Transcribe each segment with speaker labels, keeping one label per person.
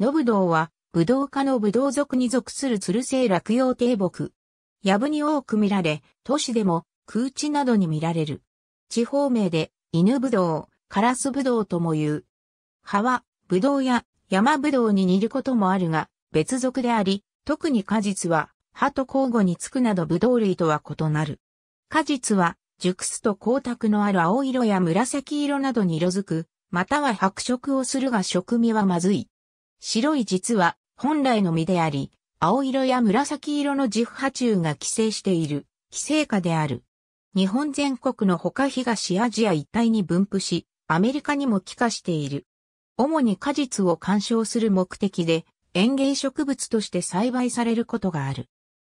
Speaker 1: 野ぶど
Speaker 2: は、武道家科の武道族属に属する鶴ル落葉低木。やぶに多く見られ、都市でも空地などに見られる。地方名で、犬武道、カラス武道とも言う。葉は、武道や山武道に似ることもあるが、別属であり、特に果実は、葉と交互につくなど武道類とは異なる。果実は、熟すと光沢のある青色や紫色などに色づく、または白色をするが食味はまずい。白い実は本来の実であり、青色や紫色の自負波チが寄生している、寄生花である。日本全国の他東アジア一帯に分布し、アメリカにも帰化している。主に果実を鑑賞する目的で、園芸植物として栽培されることがある。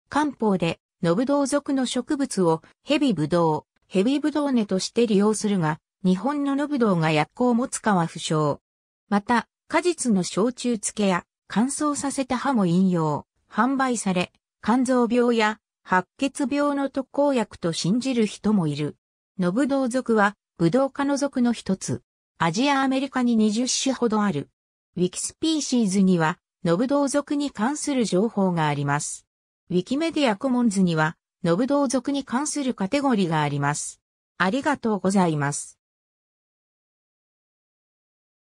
Speaker 2: 漢方で、ノブドウ属の植物をヘビブドウ、ヘビブドウネとして利用するが、日本のノブドウが薬効を持つかは不詳。また、果実の焼酎漬けや乾燥させた葉も引用、販売され、肝臓病や白血病の特効薬と信じる人もいる。ノブドウ属は、ブドウ科の属の一つ。アジアアメリカに20種ほどある。ウィキスピーシーズには、ノブドウ属に関する情報があります。ウィキメディアコモンズには、ノブドウ属に関するカテゴリーがあります。ありがとうございます。